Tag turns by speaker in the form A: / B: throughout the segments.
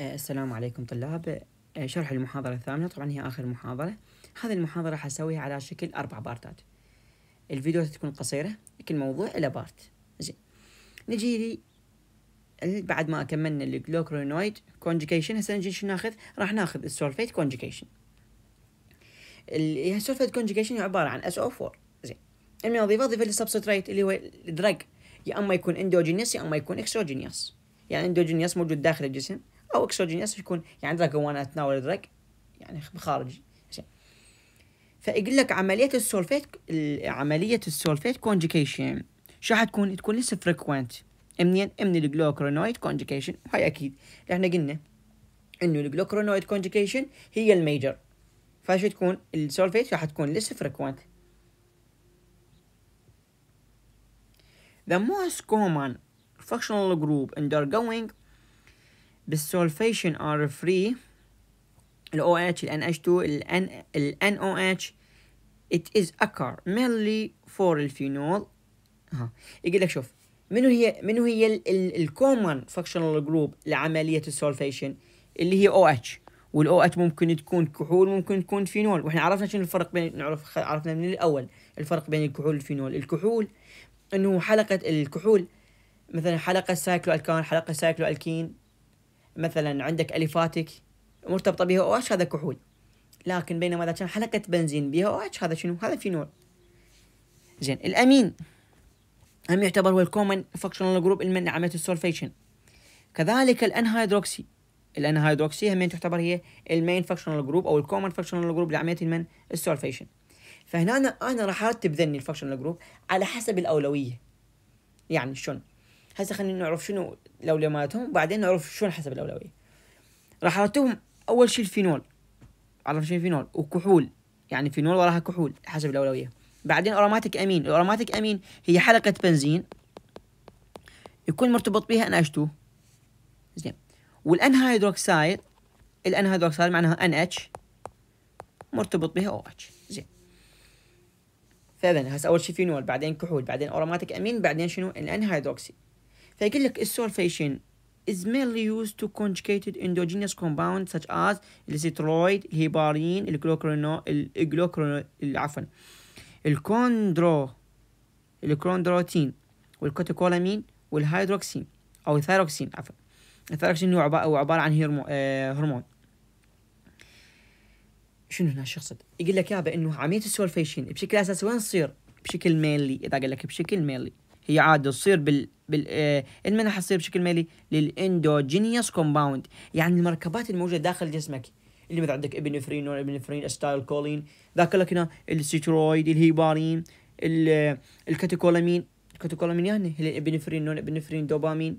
A: السلام عليكم طلاب آه، شرح المحاضرة الثامنة طبعا هي آخر محاضرة هذه المحاضرة حسويها على شكل أربع بارتات الفيديو تكون قصيرة لكن موضوع إلى بارت زين نجي لي بعد ما كملنا الجلوكرونويد كونجيكيشن هسه نجي شو ناخذ راح ناخذ السولفيت كونجيكيشن يعني السولفيت كونجيكيشن عبارة عن so 4 زين من اضيف اضيف للسبستريت اللي هو الدرج يا اما يكون اندوجينيس يا اما يكون اكسوجينيس يعني اندوجينيس موجود داخل الجسم او اكسوجينيس يكون يعني دراج وانا اتناول دراج يعني خارجي فيقول لك عمليه السولفيت عمليه السولفيت كونجيكيشن شو حتكون تكون لسه فريكوينت منين من الجلوكرونويد كونجيكيشن هاي اكيد احنا قلنا انه الجلوكرونويد كونجيكيشن هي الميجر فشو تكون السولفيت راح تكون لسه فريكوينت The most common functional group undergoing بالسولفيشن ار فري ال او اتش ال ان اتش 2 ال ان او اتش ات از اكر mainly فور الفينول ها يقول لك شوف منو هي منو هي الكومن فاكشنال جروب لعمليه السولفيشن اللي هي او اتش والاو اتش ممكن تكون كحول ممكن تكون فينول واحنا عرفنا شنو الفرق بين نعرف عرفنا من الاول الفرق بين الكحول والفينول الكحول انه حلقه الكحول مثلا حلقه سايكلو الكان حلقه سايكلو الكين مثلا عندك الفاتك مرتبطه بها او اتش هذا كحول لكن بينما اذا كان حلقه بنزين بها او اتش هذا شنو هذا فينول زين الامين هم يعتبر هو الكومن فاكشنال جروب المنع عمليه السولفيشن كذلك الانهيدروكسي الانهيدروكسي هم تعتبر هي المين فاكشنال جروب او الكومن فاكشنال جروب لعمليه المن السولفيشن فهنا انا, راح ارتب ذني الفاكشنال جروب على حسب الاولويه يعني شلون هسه خلينا نعرف شنو الاولوياتهم وبعدين نعرف شلون حسب الاولويه راح ارتبهم اول شيء الفينول عرف شنو الفينول وكحول يعني فينول وراها كحول حسب الاولويه بعدين اوروماتيك امين الاوروماتيك امين هي حلقه بنزين يكون مرتبط بها ان اتش 2 زين والانهيدروكسايد الانهيدروكسايد معناها ان اتش مرتبط بها او اتش زين فاذا هسه اول شيء فينول بعدين كحول بعدين اوروماتيك امين بعدين شنو الانهيدروكسي فيقول لك السولفيشن is mainly used to conjugated endogenous compounds such as الستيرويد الهيبارين الجلوكرونو الجلوكرونو عفوا الكوندرو الكوندروتين والكوتيكولامين والهيدروكسين او الثيروكسين عفوا الثيروكسين هو عبارة, عبارة عن هرمو آه هرمون شنو هنا الشخص يقول لك يابا انه عمليه السولفيشن بشكل اساسي وين تصير بشكل ميلي اذا قال لك بشكل ميلي هي عاده تصير بال المنح آه، تصير بشكل مالي للاندوجينيوس كومباوند يعني المركبات الموجوده داخل جسمك اللي مثل عندك ابنفرين نون ابنفرين استايل كولين ذاك لك هنا الستيرويد الهيبارين الكاتيكولامين الكاتيكولامين يعني الابنفرين نون ابنفرين دوبامين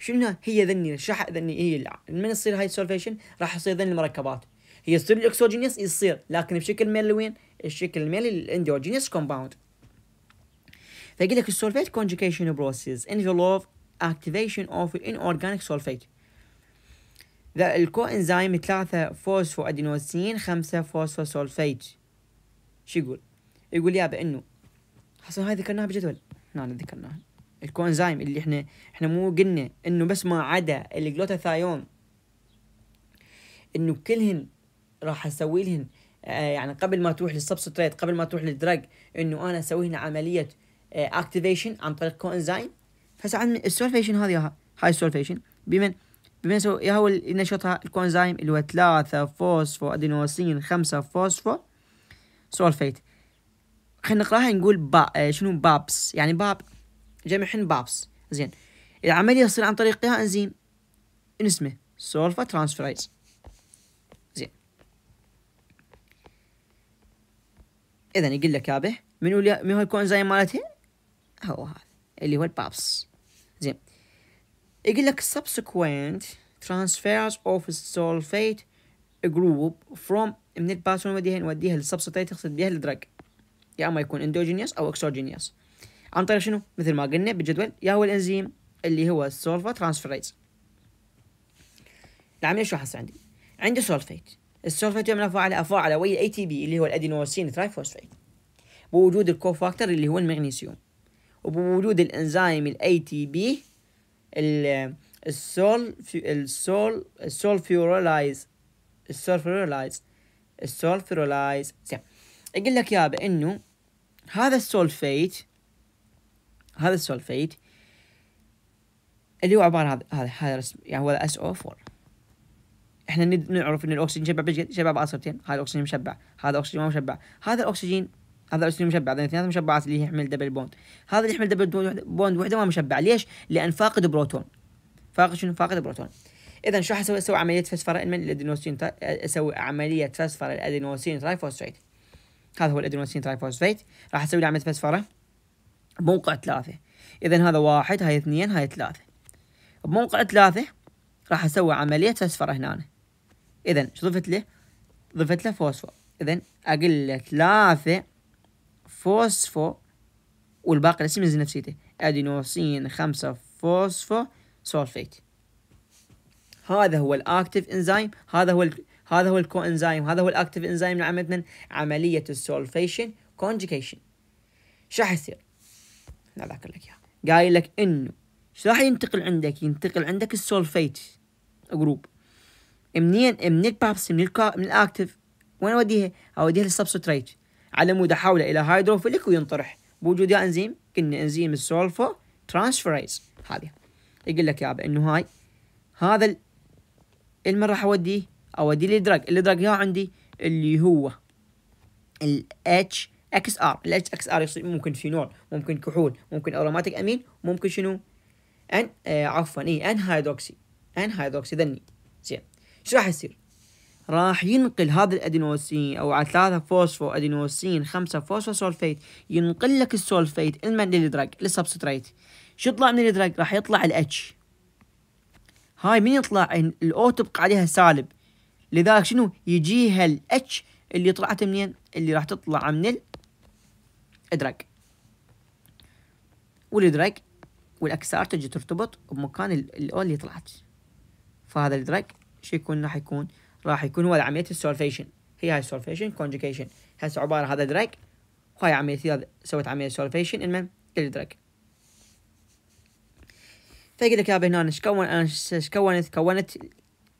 A: شنو هي ذني الشح ذني هي من تصير هاي السولفيشن راح يصير ذني المركبات هي تصير الاكسوجينيوس يصير لكن بشكل مالي وين؟ الشكل المالي الاندوجينيوس كومباوند فيقول لك السولفيت كونجكيشن بروسيس انفلوف اكتيفيشن اوف الاورجانيك سولفيت ذا الكو انزيم ثلاثة فوسفو ادينوسين خمسة فوسفو سولفيت شو يقول؟ يقول يابا انه حسنا هاي ذكرناها بجدول هنا ذكرناها انزيم اللي احنا احنا مو قلنا انه بس ما عدا الجلوتاثايون انه كلهن راح اسوي لهن آه يعني قبل ما تروح للسبستريت قبل ما تروح للدرج انه انا اسوي لهن عمليه اكتيفيشن آه، عن طريق كوانزايم هسه عندنا السولفيشن هذه هاي السولفيشن بمن بمن يا هو اللي نشطها الكوانزايم اللي هو 3 فوسفو ادينوسين 5 فوسفو سولفيت خلينا نقراها نقول با آه، شنو بابس يعني باب جمع بابس زين العملية تصير عن طريقها انزيم اسمه سولفا ترانسفيريز زين اذا يقول لك يابه منو من هو الكوانزايم مالتها هو هذا اللي هو البابس زين يقول لك subsequent transfers of sulfate group from من الباس نوديها نوديها للسبستيت تقصد بها الدرج يا اما يكون اندوجينيوس او اكسوجينيوس عن طريق شنو مثل ما قلنا بالجدول يا هو الانزيم اللي هو السولفا ترانسفيريز العمليه شو حصل عندي عندي سولفيت السولفيت يعمل فاعل فاعل ويا اي تي بي اللي هو الادينوسين ترايفوسفيت بوجود الكوفاكتور اللي هو المغنيسيوم وبوجود الانزيم الاي تي بي السول السول السولفيرولايز السولفيرولايز السولفيرولايز يقول لك يابا انه هذا السولفيت هذا السولفيت اللي هو عباره هذا هذا هذا رسم يعني هو اس او 4 احنا نعرف ان الاكسجين شبع شبع باصلتين هذا الاكسجين مشبع هذا الاكسجين ما مشبع هذا الاكسجين هذا 20 مشبع هذا ثلاث مشبعات اللي يحمل دبل بوند هذا اللي يحمل دبل بوند وحده ما مشبع ليش؟ لان فاقد بروتون فاقد شنو؟ فاقد بروتون اذا شو حسوي؟ اسوي عمليه فسفر من الادينوسين اسوي عمليه فسفر الادينوسين ترايفوسفيت هذا هو الادينوسين ترايفوسفيت راح اسوي له عمليه فسفره بموقع ثلاثه اذا هذا واحد هاي اثنين هاي ثلاثه بموقع ثلاثه راح اسوي عمليه فسفره هنا اذا شو ضفت له؟ ضفت له فوسفور اذا اقل له ثلاثه فوسفو والباقي الاسم ينزل نفسيته ادينوسين خمسة فوسفو سولفيت هذا هو الاكتف انزيم هذا هو هذا هو الكو انزيم هذا هو الاكتف انزيم من عمليه السولفيشن كونجكيشن شو راح يصير؟ انا اذكر لك اياها قايل لك انه شو راح ينتقل عندك؟ ينتقل عندك السولفيت جروب منين؟ من البابس من الكا من الاكتف وين اوديها؟ اوديها للسبستريت على مود احوله الى هيدروفيليك وينطرح بوجود يا انزيم قلنا انزيم السولفو ترانسفيريز هذه يقول لك ابا انه هاي هذا المن راح اوديه اوديه للدرج الدرج يا عندي اللي هو ال اتش اكس ار ال اتش اكس ار يصير ممكن فينول ممكن كحول ممكن اروماتيك امين ممكن شنو ان آه عفوا اي ان هيدروكسي ان هيدروكسي ذني زين ايش راح يصير راح ينقل هذا الادينوسين او على ثلاثة فوسفو ادينوسين خمسة فوسفو سولفيت ينقل لك السولفيت المن للدرج للسبستريت شو يطلع من الدرج راح يطلع الاتش هاي من يطلع الاو تبقى عليها سالب لذلك شنو يجيها الاتش اللي طلعت منين اللي راح تطلع من الدراج والدراج والاكسار تجي ترتبط بمكان الاو اللي طلعت فهذا الدراج شو يكون راح يكون راح يكون هو عملية السولفيشن هي هاي السولفيشن كونجكيشن هسه عبارة هذا دراج وهاي عملية سويت عملية سولفيشن المهم الدراج فيقول لك يا هنا ايش كون ايش كونت كونت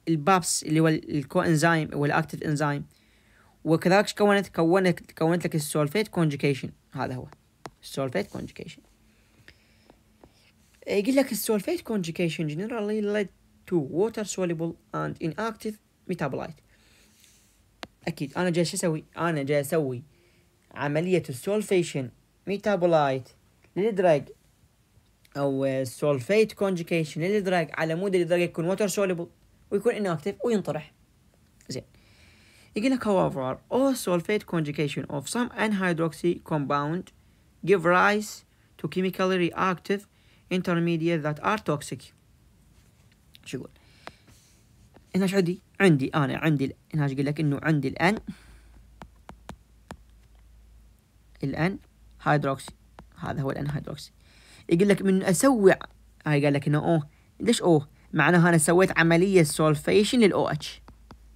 A: البابس اللي هو الكوانزايم او الاكتف انزايم وكذلك كونت كونت كونت لك السولفيت كونجكيشن هذا هو السولفيت كونجكيشن يقول لك السولفيت كونجكيشن ليد تو to water soluble and inactive ميتابولايت اكيد انا جاي شو اسوي انا جاي اسوي عمليه السولفيشن ميتابولايت للدراج او السولفيت كونجكيشن للدراج على مود الدراج يكون ووتر سوليبل ويكون انكتيف وينطرح زين يقول لك however all sulfate conjugation of some anhydroxy compound give rise to chemically reactive intermediates that are toxic شو يقول هنا ايش عندي؟ عندي انا عندي هنا ايش قلت لك انه عندي الان الان هيدروكسي هذا هو الان هيدروكسي يقول لك من اسوي هاي قال لك انه اوه ليش اوه؟ معناها انا سويت عمليه سولفيشن للاو اتش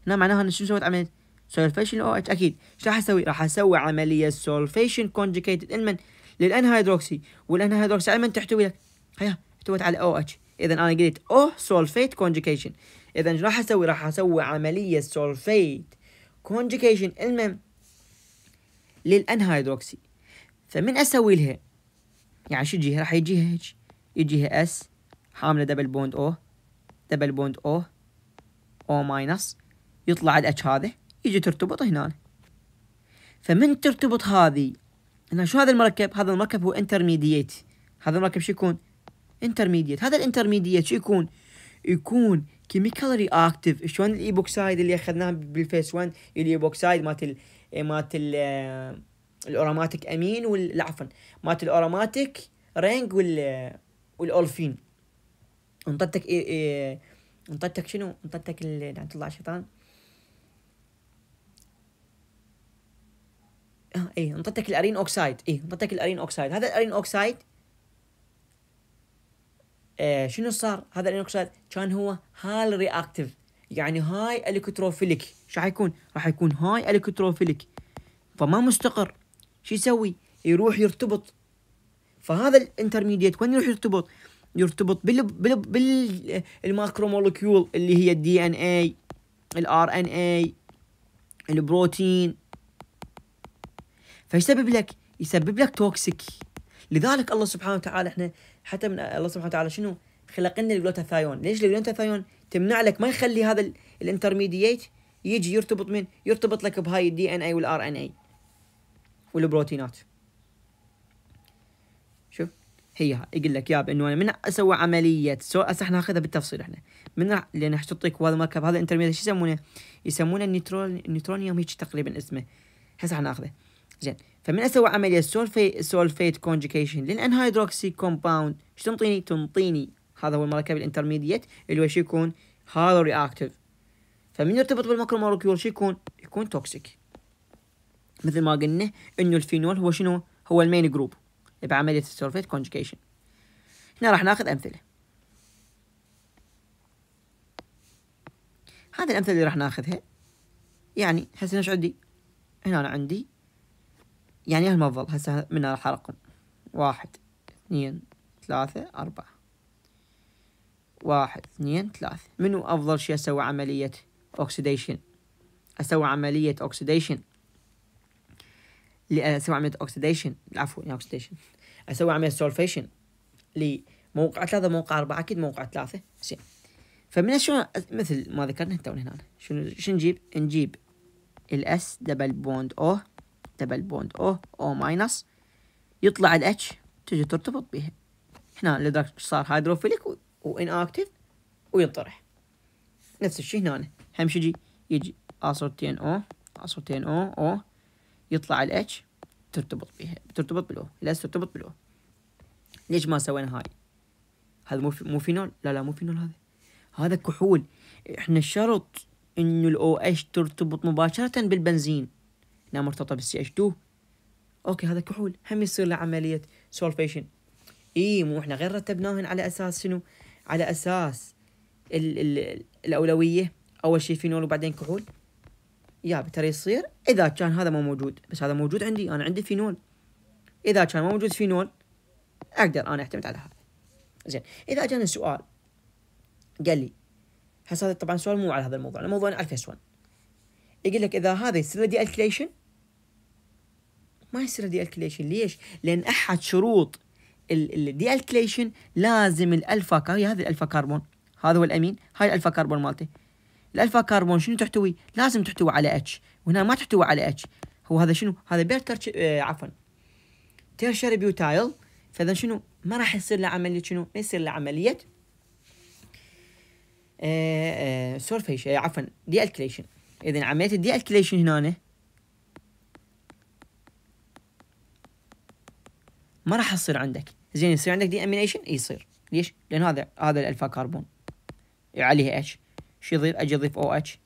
A: هنا معناها انا شو سويت عمليه سولفيشن للاو اتش اكيد ايش راح اسوي؟ راح اسوي عمليه سولفيشن كونجكيتد لمن؟ للان هيدروكسي والان هيدروكسي من تحتوي لك هيا احتوت على او اتش اذا انا قلت او سولفيت كونجكيشن اذا ايش راح اسوي راح اسوي عمليه سولفيت كونجكيشن المهم للانهيدروكسي فمن اسوي لها يعني شو يجيها راح يجيها هيك يجيها اس حامله دبل بوند او دبل بوند او او ماينس يطلع الاتش هذا يجي ترتبط هنا فمن ترتبط هذه هنا شو هذا المركب هذا المركب هو انترميديت هذا المركب شو يكون انترميديت هذا الانترميديت شو يكون يكون كيميكال اكتف شلون الايبوكسايد اللي اخذناه بالفيس 1 الايبوكسايد مالت ال إيه، مالت ال آه، الاوراماتيك امين وال عفوا مالت الاوراماتيك رينج وال والاولفين انطتك إيه, إيه، انطتك شنو انطتك نعم، لعنة الله الشيطان اه اي انطتك الارين اوكسايد اي انطتك الارين اوكسايد هذا الارين اوكسايد آه، شنو صار هذا الانوكسيد كان هو هال رياكتيف يعني هاي الكتروفيليك شو حيكون راح يكون هاي الكتروفيليك فما مستقر شو يسوي يروح يرتبط فهذا الانترميديت وين يروح يرتبط يرتبط بال بال بالماكرومولكيول اللي هي الدي ان اي الار ان اي البروتين فيسبب لك يسبب لك توكسيك لذلك الله سبحانه وتعالى احنا حتى من الله سبحانه وتعالى شنو خلق لنا الجلوتاثايون ليش الجلوتاثايون تمنع لك ما يخلي هذا الانترميديت يجي يرتبط من يرتبط لك بهاي الدي ان اي والار ان اي والبروتينات شوف هي يقول لك ياب انه انا من اسوي عمليه سو احنا ناخذها بالتفصيل احنا من لان راح تعطيك هذا المركب هذا الانترميديت شو يسمونه؟ يسمونه النيترون نيترونيوم هيك تقريبا اسمه هسه راح ناخذه زين فمن اسوي عمليه سولفي سولفيت كونجكيشن للانهيدروكسي كومباوند ايش تنطيني؟ تنطيني هذا هو المركب الانترميديت اللي هو شو يكون هالو رياكتيف فمن يرتبط بالماكرو مولكيول شو يكون؟ يكون توكسيك مثل ما قلنا انه الفينول هو شنو؟ هو المين جروب بعمليه السولفيت كونجكيشن هنا راح ناخذ امثله هذه الامثله اللي راح ناخذها يعني هسه ايش عندي؟ هنا أنا عندي يعني هالمفضل هسه من راح واحد اثنين ثلاثة أربعة واحد اثنين ثلاثة منو أفضل شي أسوي عملية أوكسيديشن أسوي عملية أوكسيديشن أسوي عملية أوكسيديشن عفوا أوكسيديشن يعني أسوي عملية سولفيشن لموقع ثلاثة موقع أربعة أكيد موقع ثلاثة زين فمن شنو مثل ما ذكرنا تونا هنا شنو شنو نجيب نجيب الاس دبل بوند او دبل بوند او او ماينس يطلع الاتش تجي ترتبط بها هنا لذلك صار هيدروفيليك وان أكتيف وينطرح نفس الشيء هنا هم شجي يجي أصوتين او أصوتين او او يطلع الاتش ترتبط بها ترتبط بالاو لا ترتبط بالاو ليش ما سوينا هاي هذا مو مو فينول لا لا مو فينول هذا هذا كحول احنا شرط انه الاو اتش ترتبط مباشره بالبنزين انها مرتبطه بالسي اتش 2 اوكي هذا كحول هم يصير له عمليه سولفيشن اي مو احنا غير رتبناهن على اساس شنو على اساس الـ الـ الاولويه اول شيء فينول وبعدين كحول يا ترى يصير اذا كان هذا ما موجود بس هذا موجود عندي انا عندي فينول اذا كان ما موجود فينول اقدر انا اعتمد على هذا زين اذا جاني سؤال قال لي هسه هذا طبعا سؤال مو على هذا الموضوع الموضوع على الفيس 1 يقول لك اذا هذا يصير دي الكليشن ما يصير دي الكليشن ليش؟ لان احد شروط الدي الكليشن لازم الالفا كاربون هذا الالفا كربون هذا هو الامين هاي الالفا كربون مالته الالفا كربون شنو تحتوي؟ لازم تحتوي على اتش وهنا ما تحتوي على اتش هو هذا شنو؟ هذا بيرتر آه عفوا تيرشري بيوتايل فاذا شنو؟ ما راح يصير له عمليه شنو؟ ما يصير له عمليه آه آه سورفيش آه، عفوا دي الكليشن اذا عمليه الدي الكليشن هنا ما راح تصير عندك زين يصير عندك دي امينيشن يصير ليش لان هذا هذا الالفا كربون يعني عليه اتش شو يضيف اجي اضيف او اتش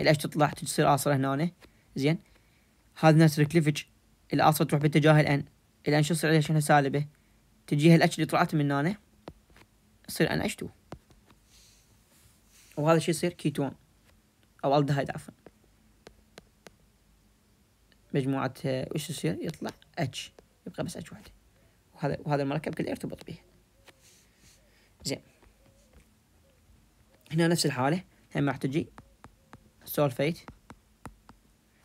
A: الاتش تطلع تصير اصله هنا زين هذا نفس الكليفج الاصله تروح باتجاه الان الان شو يصير عليها شنو سالبه تجيها الاتش اللي طلعت من هنا يصير ان اتش 2 وهذا شو يصير كيتون او الدهايد عفوا مجموعة وش يصير يطلع اتش يبقى بس اتش واحده وهذا وهذا المركب كله يرتبط به زين هنا نفس الحالة هم راح تجي سولفيت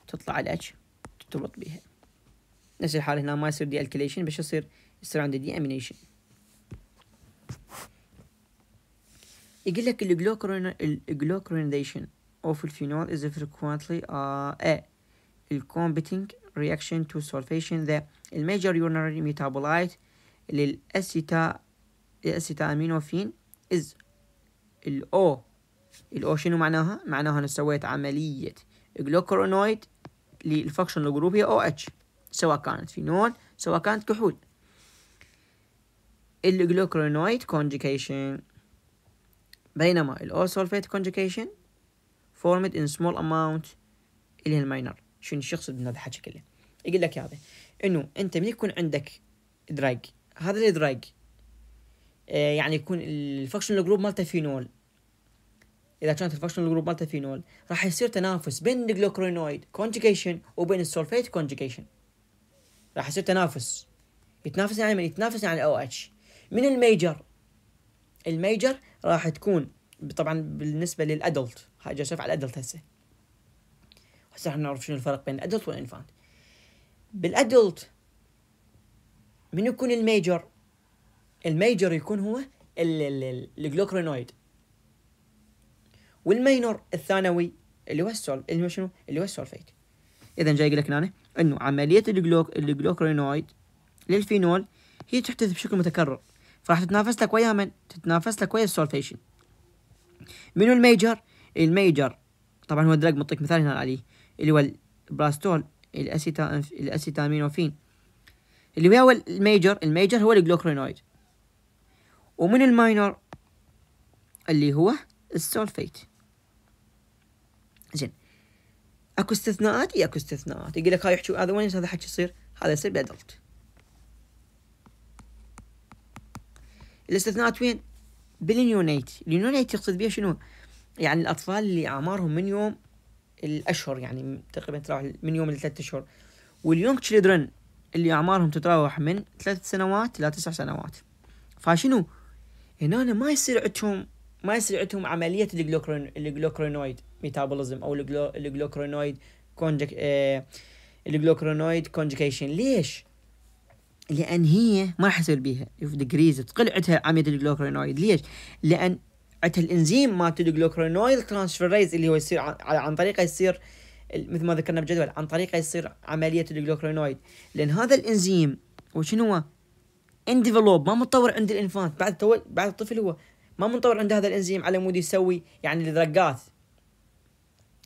A: تطلع الاتش ترتبط بها نفس الحالة هنا ما يصير دي الكليشن بس يصير يصير عندي دي امينيشن يقول لك الجلوكرينيشن of الفينول is frequently ا uh, a competing reaction to ذا the major urinary metabolite للأسيتا الأسيتا أمينوفين إز الأو الأو شنو معناها؟ معناها أنا سويت عملية جلوكورونويد للفكشن جروب هي أو اتش سواء كانت فينول سواء كانت كحول الجلوكورونويد كونجيكيشن بينما سولفيت كونجيكيشن فورمد ان سمول اماونت اللي هي الماينر شنو الشخص بدنا هذا الحكي كله يقول لك هذا انه انت من يكون عندك دراج هذا الادراج آه، يعني يكون الفانكشنال جروب مالته فينول اذا كانت الفانكشنال جروب مالته فينول راح يصير تنافس بين الجلوكرينويد كونجيكيشن وبين السولفيت كونجيكيشن راح يصير تنافس يتنافس يعني من يتنافس يعني او اتش من الميجر الميجر راح تكون طبعا بالنسبه للادلت حاجه اشوف على الادلت هسه هسه راح نعرف شنو الفرق بين الادلت والانفانت بالادلت من يكون الميجر الميجر يكون هو الجلوكرينويد والمينور الثانوي اللي هو السول اللي هو شنو اللي هو السولفيت اذا جاي يقول لك هنا انه عمليه الجلوك الجلوكرينويد للفينول هي تحدث بشكل متكرر فراح تتنافس لك ويا من تتنافس لك ويا السولفيشن منو الميجر الميجر طبعا هو الدرج مطيك مثال هنا عليه اللي هو البراستول الاسيتا الاسيتامينوفين اللي هو الميجر الميجر هو الجلوكرينويد ومن الماينر اللي هو السولفيت زين اكو استثناءات اي اكو استثناءات يقول لك هاي يحكي هذا وين هذا حكي يصير هذا يصير بادلت الاستثناءات وين بالنيونيت النيونيت يقصد بها شنو يعني الاطفال اللي اعمارهم من يوم الاشهر يعني تقريبا تروح من يوم لثلاث اشهر واليونج تشيلدرن اللي أعمارهم تتراوح من ثلاث سنوات إلى تسع سنوات فشنو هنا ما يصير عندهم ما يصير عندهم عملية الجلوكرين الجلوكرينويد ميتابوليزم أو الجلوكرينويد كونجك اه الجلوكرينويد كونجكيشن ليش؟ لأن هي ما راح يصير بيها ديكريز تقل عندها عملية الجلوكرينويد ليش؟ لأن عندها الانزيم مالت الجلوكرينويد ترانسفيريز اللي هو يصير عن, عن طريقه يصير مثل ما ذكرنا بالجدول عن طريقه يصير عمليه الجلوكرينويد لان هذا الانزيم هو شنو هو؟ ما متطور عند الانفانت بعد تو بعد الطفل هو ما متطور عند هذا الانزيم على مود يسوي يعني الدرجات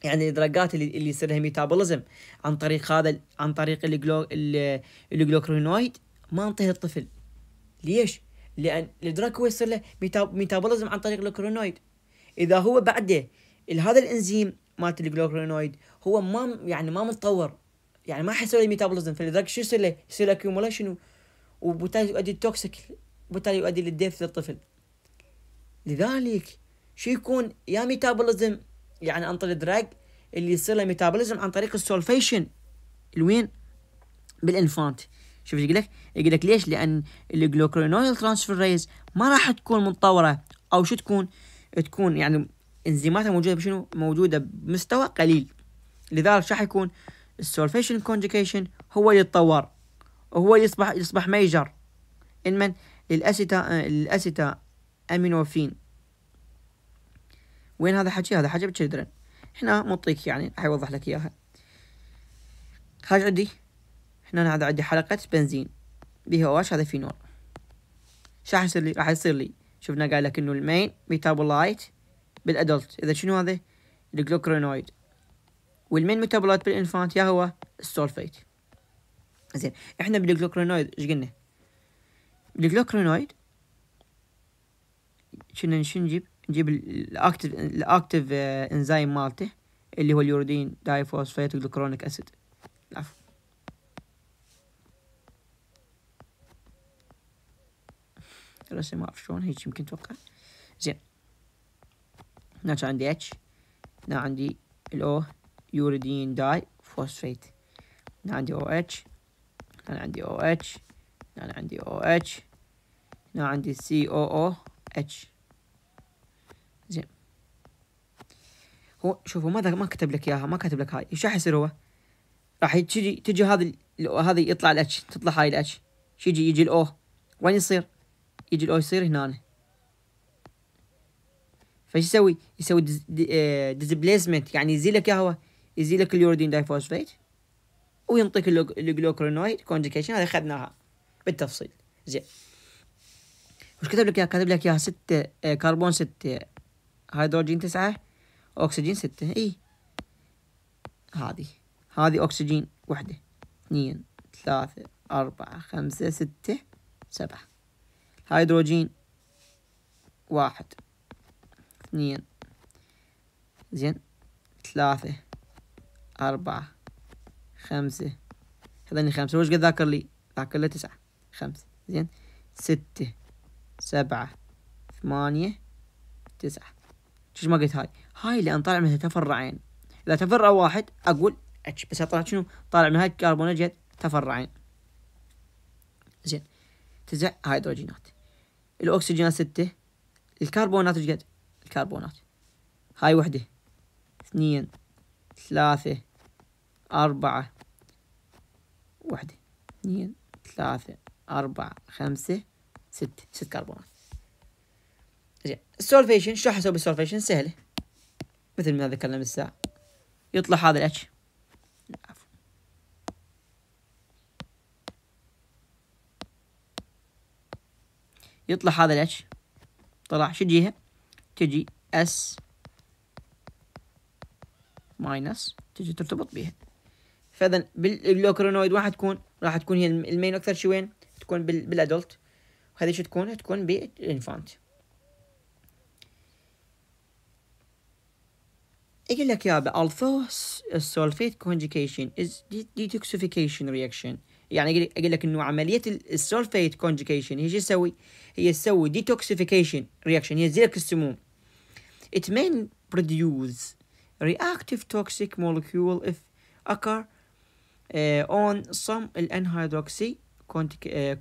A: يعني الدرجات اللي اللي يصير لها ميتابوليزم عن طريق هذا عن طريق الجلو الجلوكرينويد ما انطيه للطفل ليش؟ لان الدرج هو يصير له ميتابوليزم عن طريق الكرونويد اذا هو بعده هذا الانزيم مالت الجلوكرينويد هو ما يعني ما متطور يعني ما حيسوي ميتابوليزم فلذلك شو يصير له؟ يصير له اكيوموليشن وبالتالي يؤدي التوكسيك وبالتالي يؤدي للديث للطفل لذلك شو يكون يا ميتابوليزم يعني عن طريق الدراج اللي يصير له ميتابوليزم عن طريق السولفيشن الوين بالانفانت شوف ايش يقول لك؟ يقول لك ليش؟ لان ترانسفير ترانسفيريز ما راح تكون متطوره او شو تكون؟ تكون يعني انزيماتها موجوده بشنو موجوده بمستوى قليل لذلك شو حيكون السولفيشن كونجكيشن هو اللي يتطور وهو اللي يصبح يصبح ميجر ان من للاسيتا الاسيتا امينوفين وين هذا حكي هذا حكي بتشدرن هنا مطيك يعني حيوضح لك اياها هاج عندي هنا هذا عندي حلقة بنزين بها واش هذا فينول شو راح يصير لي راح يصير لي شفنا قال لك انه المين ميتابولايت بالادلت اذا شنو هذا الجلوكرونويد والمين ميتابولايت بالانفانت يا هو السولفيت زين احنا بالجلوكرونويد ايش قلنا بالجلوكرونويد شنو شنو نجيب نجيب الاكتف الاكتف آه، انزيم مالته اللي هو اليوردين داي فوسفيت جلوكرونيك اسيد العفو رسم ما اعرف شلون هيك يمكن توقع زين هنا عندي اتش هنا عندي الاو يوريدين داي فوسفيت هنا عندي او اتش هنا عندي او اتش هنا عندي او اتش هنا عندي سي او او اتش زين هو شوفوا ما ما كتب لك اياها ما كتب لك هاي ايش راح يصير هو راح تجي تجي هذه هذه يطلع الاتش تطلع هاي الاتش يجي يجي الاو وين يصير يجي الاو يصير هنا فايش يسوي يسوي ديزبليسمنت آه، يعني يزيل لك هو يزيل لك اليوريدين دايفوسفيت وينطيك الجلوكرونويد كونجكيشن هذه اخذناها بالتفصيل زين وش كتب لك اياها كتب لك اياها ستة آه، كربون ستة آه، هيدروجين تسعة اكسجين ستة اي هذه هذه اكسجين وحدة اثنين ثلاثة أربعة خمسة ستة سبعة هيدروجين واحد اثنين زين ثلاثة أربعة خمسة هذني خمسة وش قد ذاكر لي ذاكر لي تسعة خمسة زين ستة سبعة ثمانية تسعة شو ما قلت هاي هاي لأن طالع منها تفرعين إذا تفرع واحد أقول اتش بس طلعت شنو طالع من هاي الكربونات تفرعين زين تسع هيدروجينات الاكسجينات ستة الكربونات ايش قد الكربونات هاي وحدة اثنين ثلاثة أربعة وحدة اثنين ثلاثة أربعة خمسة ستة ست كربونات زين السولفيشن شو اسوي بالسولفيشن سهلة مثل ما ذكرنا من الساعة يطلع هذا الاتش يطلع هذا الاتش طلع شو جيها؟ تجي اس ماينس تجي ترتبط بها فاذا باللوكرونويد واحد تكون راح تكون هي المين اكثر شي وين تكون بالادلت وهذه شو تكون تكون بالانفانت يقول لك يابا although sulfate conjugation is detoxification reaction يعني اقول لك انه عمليه السولفيت كونجكيشن هي شو تسوي؟ هي تسوي ديتوكسيفيكيشن رياكشن هي تزيل السموم. It may produce reactive toxic molecule if occur uh, on some الانهيدروكسي uh,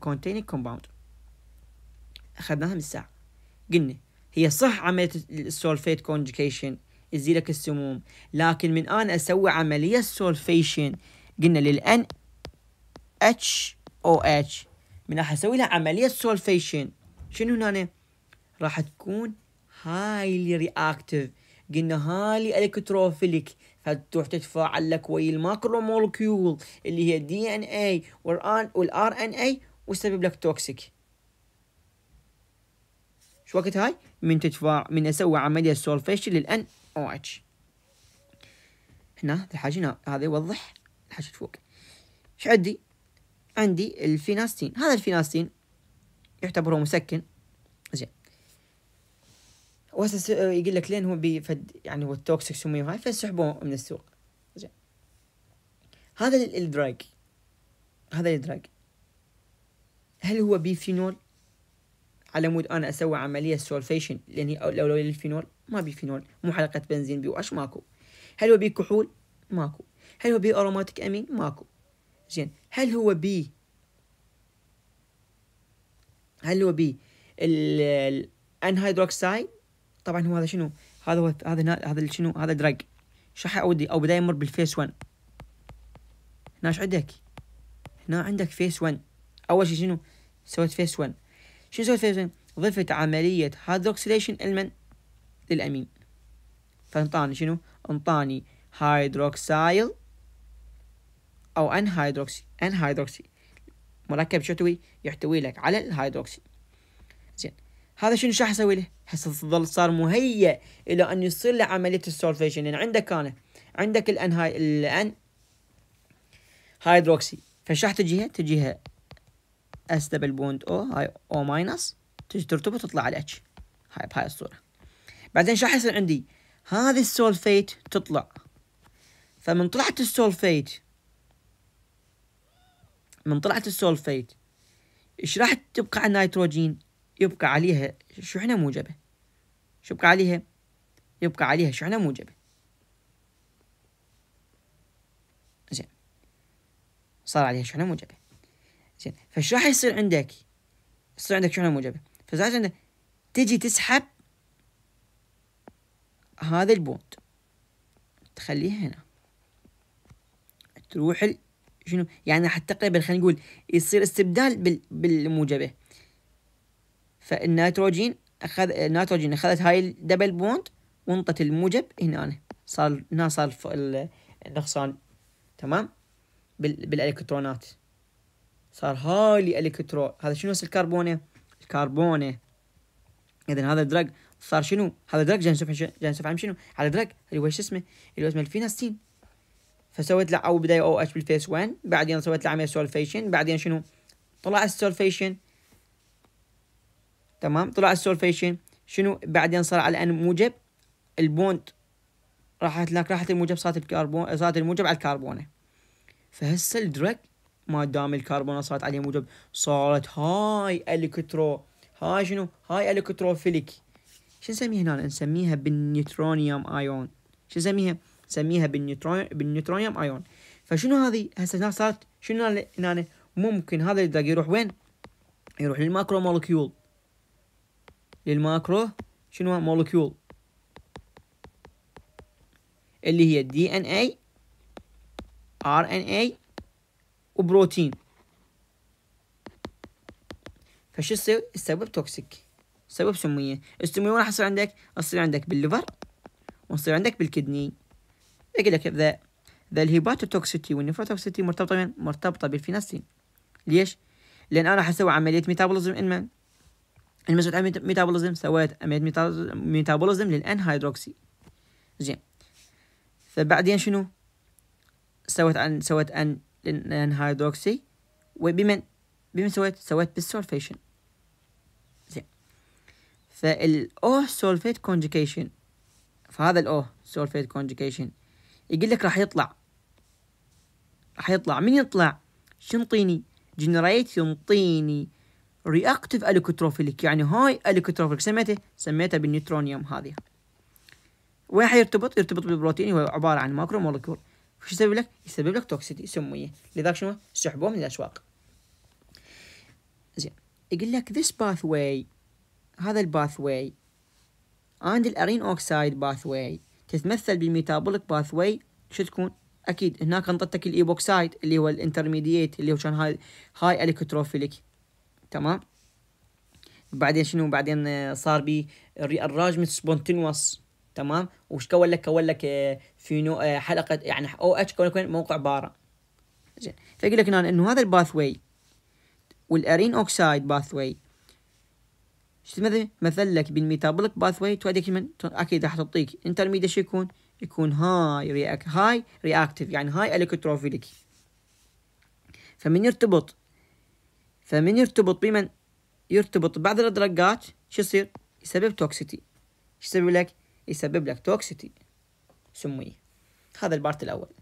A: containing compound. اخذناها من الساعه. قلنا هي صح عمليه السولفيت كونجكيشن تزيلك السموم لكن من انا اسوي عمليه سولفيشن قلنا للان اتش او اتش من راح اسوي لها عمليه سولفيشن شنو هنا راح تكون هايلي رياكتيف قلنا هايلي الكتروفيليك فتروح تتفاعل لك ويا الماكرو مولكيول اللي هي دي ان اي والار ان اي وتسبب لك توكسيك شو وقت هاي من تتفاعل من اسوي عمليه سولفيشن للان او اتش هنا الحاجه هنا هذا يوضح الحاجه فوق ايش عندي عندي الفيناستين هذا الفيناستين يعتبر هو مسكن زين وهسه يقول لك لين هو بيفد يعني هو التوكسيك سميه وهاي فسحبوه من السوق زين هذا الدراج هذا الدراج هل هو بيفينول على مود انا اسوي عمليه سولفيشن لاني لو لو للفينول ما بيفينول مو حلقه بنزين بي اش ماكو هل هو بكحول ماكو هل هو بي اروماتيك امين ماكو زين هل هو بي هل هو بي الانهيدروكسايد طبعا هو هذا شنو هذا هو هذا هذا شنو هذا درج شحة اودي او بدا يمر بالفيس 1 هنا ايش عندك هنا عندك فيس 1 اول شيء شنو سويت فيس 1 شنو سويت فيس 1 ضفت عمليه هيدروكسيليشن المن للامين فانطاني شنو انطاني هيدروكسايل أو أنهيدروكسي أنهيدروكسي مركب شتوي يحتوي لك على الهيدروكسي زين هذا شنو شو حسوي له؟ هسه تظل صار مهيئ الى ان يصير له عمليه السولفيشن يعني لان عندك انا عندك الان هاي الان هيدروكسي فشو راح تجيها؟ تجيها اس دبل بوند او هاي او ماينس تجي ترتبط تطلع على اتش هاي بهاي الصوره بعدين شو راح يصير عندي؟ هذه السولفيت تطلع فمن طلعت السولفيت من طلعت السولفيت ايش راح تبقى على النيتروجين يبقى عليها شحنة موجبة شو يبقى عليها يبقى عليها شحنة موجبة زين صار عليها شحنة موجبة زين فايش راح يصير عندك يصير عندك شحنة موجبة فصارت عندك تجي تسحب هذا البوند تخليه هنا تروح شنو يعني حتى تقريبا خلينا نقول يصير استبدال بال بالموجبه فالنيتروجين اخذ النيتروجين اخذت هاي الدبل بوند وانطت الموجب هنا أنا. صار هنا صار النقصان تمام بال... بالالكترونات صار هاي الكترو هذا شنو اسم الكربونه الكربونه اذا هذا درج صار شنو هذا درج جنسف جنسف عم شنو هذا درج اللي هو شو اسمه اللي هو اسمه الفيناستين فسويت له او بدايه او اتش بالفيس 1 بعدين سويت له عمليه سولفيشن بعدين شنو طلع السولفيشن تمام طلع السولفيشن شنو بعدين صار على ان موجب البوند راحت لك راحت الموجب صارت الكربون صارت الموجب على الكربونه فهسه الدرج ما دام الكربونه صارت عليه موجب صارت هاي الكترو هاي شنو هاي الكتروفيليك شو نسميها هنا نسميها بالنيوترونيوم ايون شو نسميها سميها بالنيوترون بالنيوترونيوم ايون فشنو هذه هسه صارت شنو هنا ممكن هذا الدرج يروح وين يروح للماكرو مولكيول للماكرو شنو مولكيول اللي هي دي ان اي ار ان اي وبروتين فشو يصير السبب توكسيك سبب سميه السميه راح يصير عندك يصير عندك بالليفر ويصير عندك بالكدني يقول لك ذا ذا الهيباتوتوكسيتي والنيفروتوكسيتي مرتبطة من مرتبطة بالفيناستين ليش؟ لأن أنا حسوي عملية ميتابوليزم انما المسؤول عن ميتابوليزم سويت عملية ميتابوليزم هيدروكسي زين فبعدين شنو؟ سويت عن سويت أن للان هيدروكسي وبمن بمن سويت؟ سويت بالسولفيشن زين فالأو سولفيت كونجيكيشن فهذا الأو سولفيت كونجيكيشن يقول لك راح يطلع راح يطلع من يطلع شنطيني جنريت ينطيني رياكتيف الكتروفيليك يعني هاي الكتروفيليك سميته سميته بالنيوترونيوم هذه وين حيرتبط يرتبط بالبروتين هو عباره عن ماكرو مولكيول وش يسبب لك يسبب لك توكسيتي سميه لذلك شنو سحبوه من الاشواق زين يقول لك this pathway هذا الباثوي and الارين اوكسايد باثواي تتمثل بالميتابوليك باثوي شو تكون اكيد هناك انطتك الايبوكسايد اللي هو الانترميديت اللي هو كان هاي هاي الكتروفيليك تمام بعدين شنو بعدين آه، صار بي الراجمنت سبونتينوس تمام وش كون لك كون لك آه، فينو آه، حلقه يعني او اتش كون لك موقع بارا زين فيقول لك هنا انه هذا الباث واي والارين اوكسايد باث واي شو مثل مثل لك بالميتابوليك تو توديك من اكيد راح تعطيك انترميديا شو يكون يكون هاي رياك هاي رياكتيف يعني هاي الكتروفيليك فمن يرتبط فمن يرتبط بمن يرتبط بعض الادراجات شو يصير يسبب توكسيتي شو يسبب لك يسبب لك توكسيتي سمي هذا البارت الاول